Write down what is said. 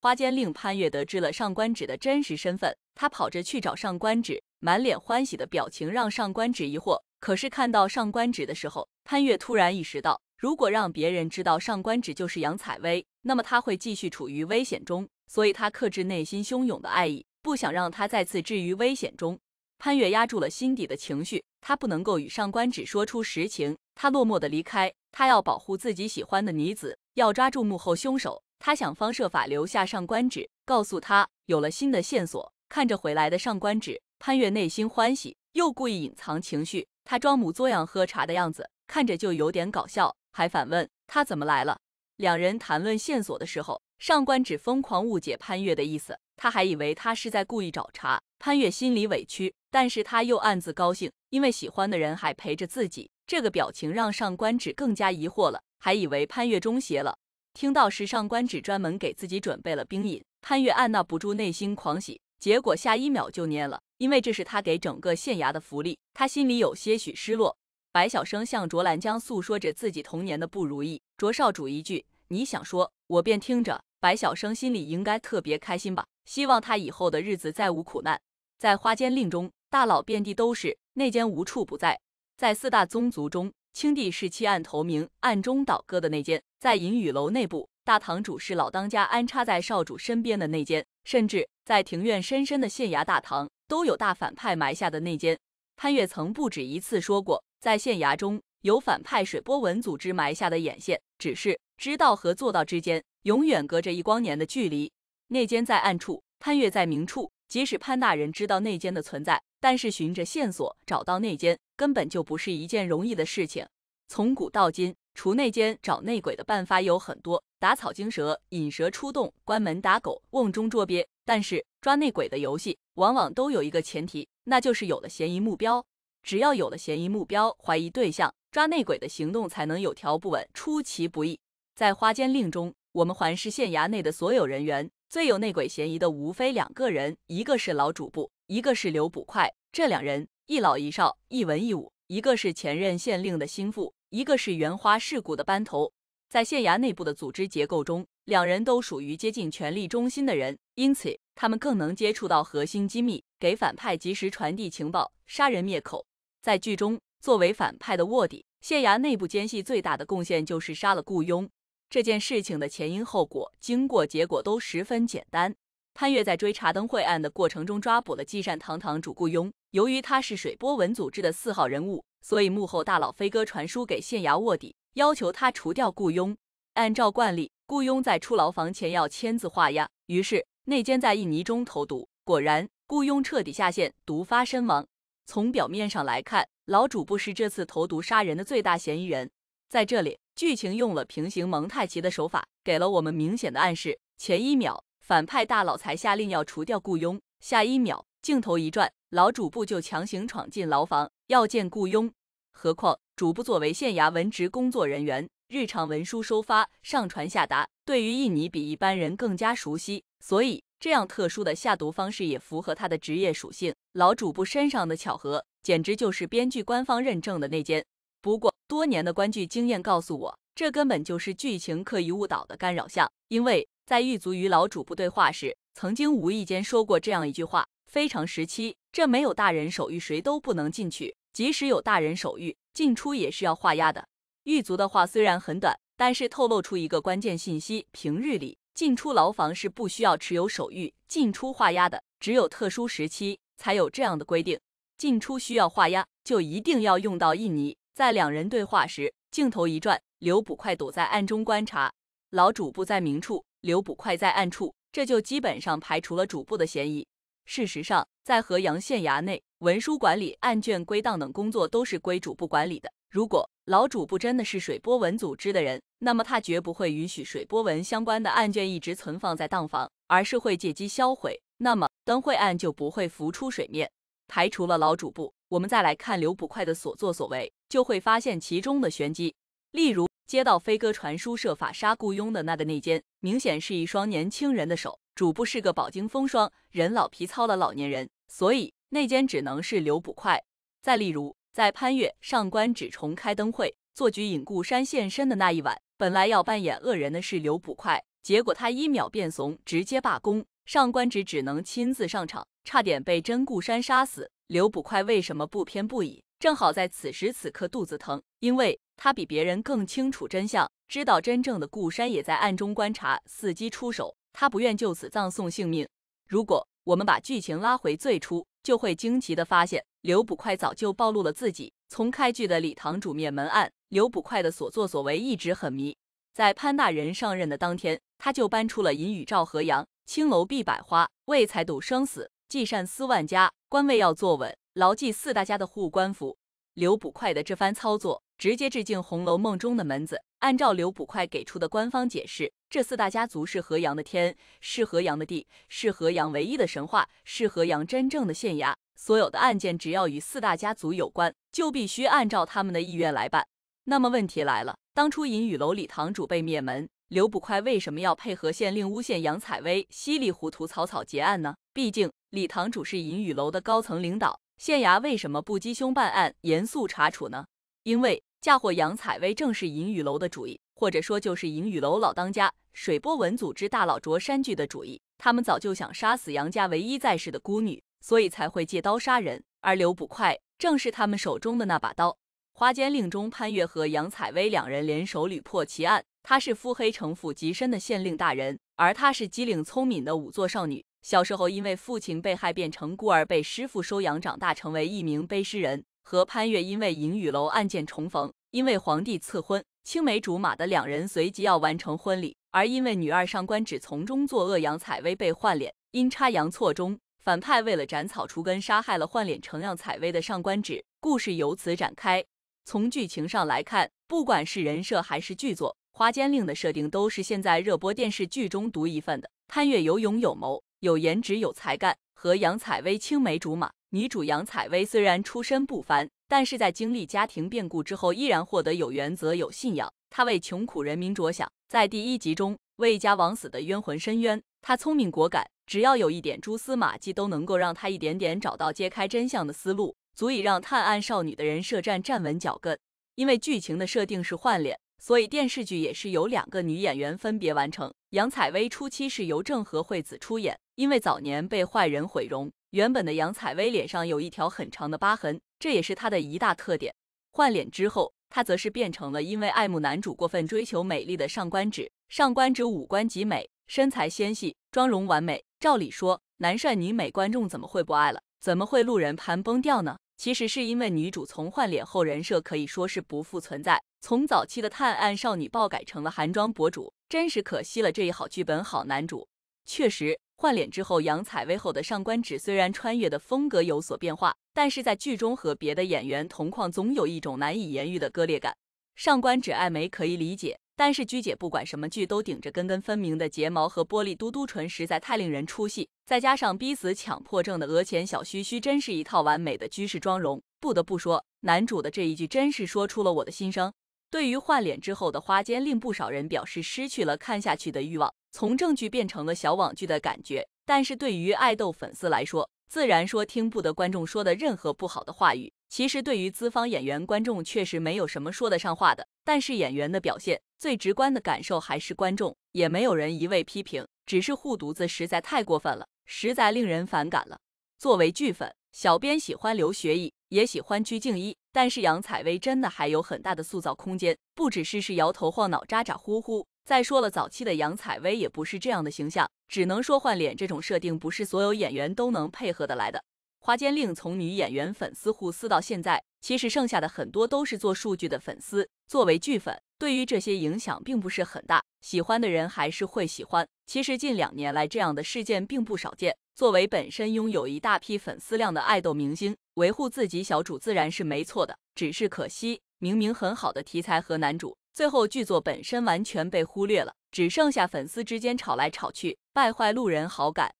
花间令潘越得知了上官芷的真实身份，他跑着去找上官芷，满脸欢喜的表情让上官芷疑惑。可是看到上官芷的时候，潘越突然意识到，如果让别人知道上官芷就是杨采薇，那么他会继续处于危险中。所以他克制内心汹涌的爱意，不想让他再次置于危险中。潘越压住了心底的情绪，他不能够与上官芷说出实情。他落寞的离开，他要保护自己喜欢的女子，要抓住幕后凶手。他想方设法留下上官芷，告诉他有了新的线索。看着回来的上官芷，潘越内心欢喜，又故意隐藏情绪。他装模作样喝茶的样子，看着就有点搞笑，还反问他怎么来了。两人谈论线索的时候，上官芷疯狂误解潘越的意思，他还以为他是在故意找茬。潘越心里委屈，但是他又暗自高兴，因为喜欢的人还陪着自己。这个表情让上官芷更加疑惑了，还以为潘越中邪了。听到时尚官只专门给自己准备了冰饮，潘越按捺不住内心狂喜，结果下一秒就蔫了，因为这是他给整个县衙的福利。他心里有些许失落。白小生向卓兰江诉说着自己童年的不如意。卓少主一句你想说，我便听着。白小生心里应该特别开心吧？希望他以后的日子再无苦难。在《花间令》中，大佬遍地都是，内奸无处不在。在四大宗族中，青帝是弃暗投明、暗中倒戈的内奸。在银雨楼内部，大堂主是老当家安插在少主身边的内奸，甚至在庭院深深的县衙大堂，都有大反派埋下的内奸。潘越曾不止一次说过，在县衙中有反派水波纹组织埋下的眼线，只是知道和做到之间，永远隔着一光年的距离。内奸在暗处，潘越在明处。即使潘大人知道内奸的存在，但是循着线索找到内奸，根本就不是一件容易的事情。从古到今。除内奸、找内鬼的办法有很多，打草惊蛇、引蛇出洞、关门打狗、瓮中捉鳖。但是抓内鬼的游戏往往都有一个前提，那就是有了嫌疑目标。只要有了嫌疑目标、怀疑对象，抓内鬼的行动才能有条不紊、出其不意。在《花间令》中，我们环视县衙内的所有人员，最有内鬼嫌疑的无非两个人，一个是老主簿，一个是刘捕快。这两人一老一少，一文一武，一个是前任县令的心腹。一个是原花事故的班头，在县衙内部的组织结构中，两人都属于接近权力中心的人，因此他们更能接触到核心机密，给反派及时传递情报，杀人灭口。在剧中，作为反派的卧底，县衙内部奸细最大的贡献就是杀了雇佣。这件事情的前因后果、经过结果都十分简单。潘越在追查灯会案的过程中，抓捕了济善堂堂主雇佣，由于他是水波纹组织的四号人物。所以，幕后大佬飞哥传书给县衙卧底，要求他除掉雇佣。按照惯例，雇佣在出牢房前要签字画押。于是，内奸在印尼中投毒，果然雇佣彻底下线，毒发身亡。从表面上来看，老主不是这次投毒杀人的最大嫌疑人。在这里，剧情用了平行蒙太奇的手法，给了我们明显的暗示：前一秒反派大佬才下令要除掉雇佣，下一秒。镜头一转，老主簿就强行闯进牢房，要见雇佣。何况主簿作为县衙文职工作人员，日常文书收发、上传下达，对于印尼比一般人更加熟悉，所以这样特殊的下毒方式也符合他的职业属性。老主簿身上的巧合，简直就是编剧官方认证的内奸。不过，多年的观剧经验告诉我，这根本就是剧情刻意误导的干扰项。因为在狱卒与老主簿对话时，曾经无意间说过这样一句话。非常时期，这没有大人手谕，谁都不能进去。即使有大人手谕，进出也是要画押的。狱卒的话虽然很短，但是透露出一个关键信息：平日里进出牢房是不需要持有手谕进出画押的，只有特殊时期才有这样的规定。进出需要画押，就一定要用到印泥。在两人对话时，镜头一转，刘捕快躲在暗中观察，老主簿在明处，刘捕快在暗处，这就基本上排除了主簿的嫌疑。事实上，在河阳县衙内，文书管理、案卷归档等工作都是归主簿管理的。如果老主簿真的是水波纹组织的人，那么他绝不会允许水波纹相关的案卷一直存放在档房，而是会借机销毁。那么灯会案就不会浮出水面。排除了老主簿，我们再来看刘捕快的所作所为，就会发现其中的玄机。例如，接到飞鸽传书设法杀雇佣的那个内奸，明显是一双年轻人的手。主簿是个饱经风霜、人老皮糙的老年人，所以内奸只能是刘捕快。再例如，在潘越上官芷重开灯会做局引顾山现身的那一晚，本来要扮演恶人的是刘捕快，结果他一秒变怂，直接罢工。上官芷只能亲自上场，差点被真顾山杀死。刘捕快为什么不偏不倚？正好在此时此刻肚子疼，因为。他比别人更清楚真相，知道真正的顾山也在暗中观察，伺机出手。他不愿就此葬送性命。如果我们把剧情拉回最初，就会惊奇的发现，刘捕快早就暴露了自己。从开剧的李堂主灭门案，刘捕快的所作所为一直很迷。在潘大人上任的当天，他就搬出了“银雨照河阳，青楼避百花，为财赌生死，济善思万家，官位要坐稳，牢记四大家的护官府。”刘捕快的这番操作。直接致敬《红楼梦》中的门子。按照刘捕快给出的官方解释，这四大家族是河阳的天，是河阳的地，是河阳唯一的神话，是河阳真正的县衙。所有的案件只要与四大家族有关，就必须按照他们的意愿来办。那么问题来了，当初银雨楼李堂主被灭门，刘捕快为什么要配合县令诬陷杨采薇，稀里糊涂草草结案呢？毕竟李堂主是银雨楼的高层领导，县衙为什么不积凶办案，严肃查处呢？因为嫁祸杨采薇正是银雨楼的主意，或者说就是银雨楼老当家水波纹组织大佬卓山巨的主意。他们早就想杀死杨家唯一在世的孤女，所以才会借刀杀人。而刘捕快正是他们手中的那把刀。花间令中，潘越和杨采薇两人联手屡破奇案。他是腹黑城府极深的县令大人，而她是机灵聪明的仵作少女。小时候因为父亲被害变成孤儿，被师傅收养长大，成为一名背尸人。和潘越因为银雨楼案件重逢，因为皇帝赐婚，青梅竹马的两人随即要完成婚礼。而因为女二上官芷从中作恶，杨采薇被换脸，阴差阳错中，反派为了斩草除根，杀害了换脸成杨采薇的上官芷。故事由此展开。从剧情上来看，不管是人设还是剧作，《花间令》的设定都是现在热播电视剧中独一份的。潘越有勇有谋，有颜值有才干，和杨采薇青梅竹马。女主杨采薇虽然出身不凡，但是在经历家庭变故之后，依然获得有原则、有信仰。她为穷苦人民着想，在第一集中为家枉死的冤魂伸冤。她聪明果敢，只要有一点蛛丝马迹，都能够让她一点点找到揭开真相的思路，足以让探案少女的人设站站稳脚跟。因为剧情的设定是换脸，所以电视剧也是由两个女演员分别完成。杨采薇初期是由郑和惠子出演，因为早年被坏人毁容。原本的杨采薇脸上有一条很长的疤痕，这也是她的一大特点。换脸之后，她则是变成了因为爱慕男主过分追求美丽的上官芷。上官芷五官极美，身材纤细，妆容完美。照理说，男帅女美，观众怎么会不爱了？怎么会路人盘崩掉呢？其实是因为女主从换脸后人设可以说是不复存在，从早期的探案少女暴改成了韩妆博主，真是可惜了这一好剧本、好男主。确实。换脸之后，杨采薇后的上官芷虽然穿越的风格有所变化，但是在剧中和别的演员同框，总有一种难以言喻的割裂感。上官芷爱美可以理解，但是鞠姐不管什么剧都顶着根根分明的睫毛和玻璃嘟嘟唇，实在太令人出戏。再加上逼死强迫症的额前小须须，真是一套完美的居士妆容。不得不说，男主的这一句真是说出了我的心声。对于换脸之后的花间令，不少人表示失去了看下去的欲望，从正剧变成了小网剧的感觉。但是对于爱豆粉丝来说，自然说听不得观众说的任何不好的话语。其实对于资方演员，观众确实没有什么说得上话的。但是演员的表现，最直观的感受还是观众。也没有人一味批评，只是护犊子实在太过分了，实在令人反感了。作为剧粉，小编喜欢刘学义，也喜欢鞠婧祎。但是杨采薇真的还有很大的塑造空间，不只是是摇头晃脑、咋咋呼呼。再说了，早期的杨采薇也不是这样的形象，只能说换脸这种设定不是所有演员都能配合得来的。花间令从女演员粉丝互撕到现在，其实剩下的很多都是做数据的粉丝，作为剧粉。对于这些影响并不是很大，喜欢的人还是会喜欢。其实近两年来这样的事件并不少见。作为本身拥有一大批粉丝量的爱豆明星，维护自己小主自然是没错的，只是可惜，明明很好的题材和男主，最后剧作本身完全被忽略了，只剩下粉丝之间吵来吵去，败坏路人好感。